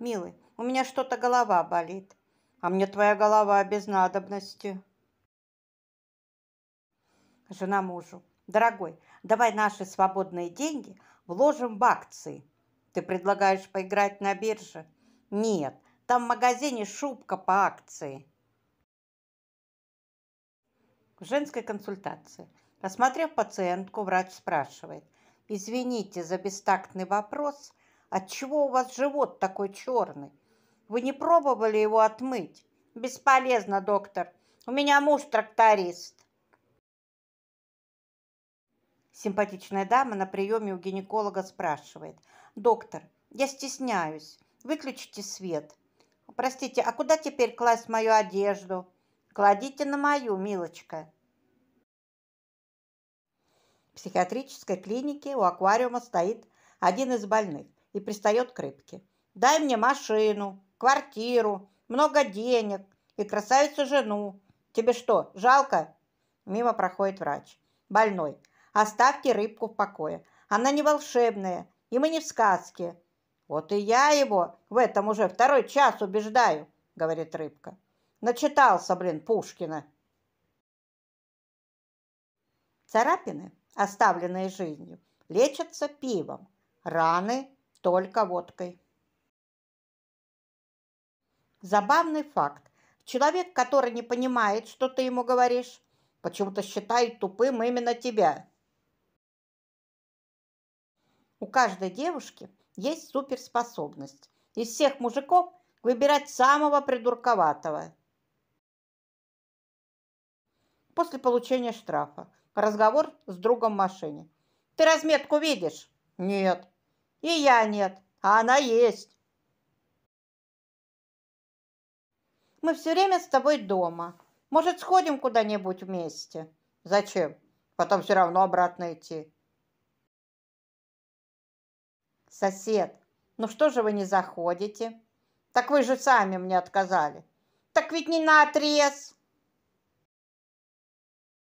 Милый, у меня что-то голова болит. А мне твоя голова без надобности. Жена мужу. Дорогой, давай наши свободные деньги вложим в акции. Ты предлагаешь поиграть на бирже? Нет, там в магазине шубка по акции. В женской консультации. Осмотрев пациентку, врач спрашивает. Извините за бестактный вопрос, Отчего у вас живот такой черный? Вы не пробовали его отмыть? Бесполезно, доктор. У меня муж тракторист. Симпатичная дама на приеме у гинеколога спрашивает. Доктор, я стесняюсь. Выключите свет. Простите, а куда теперь класть мою одежду? Кладите на мою, милочка. В психиатрической клинике у аквариума стоит один из больных и пристает к рыбке. «Дай мне машину, квартиру, много денег и красавицу жену. Тебе что, жалко?» Мимо проходит врач. Больной. «Оставьте рыбку в покое. Она не волшебная, и мы не в сказке». «Вот и я его в этом уже второй час убеждаю», — говорит рыбка. «Начитался, блин, Пушкина». Царапины, оставленные жизнью, лечатся пивом. Раны только водкой. Забавный факт. Человек, который не понимает, что ты ему говоришь, почему-то считает тупым именно тебя. У каждой девушки есть суперспособность из всех мужиков выбирать самого придурковатого. После получения штрафа разговор с другом в машине. «Ты разметку видишь?» «Нет». И я нет, а она есть. Мы все время с тобой дома. Может, сходим куда-нибудь вместе? Зачем? Потом все равно обратно идти. Сосед, ну что же вы не заходите? Так вы же сами мне отказали. Так ведь не на отрез.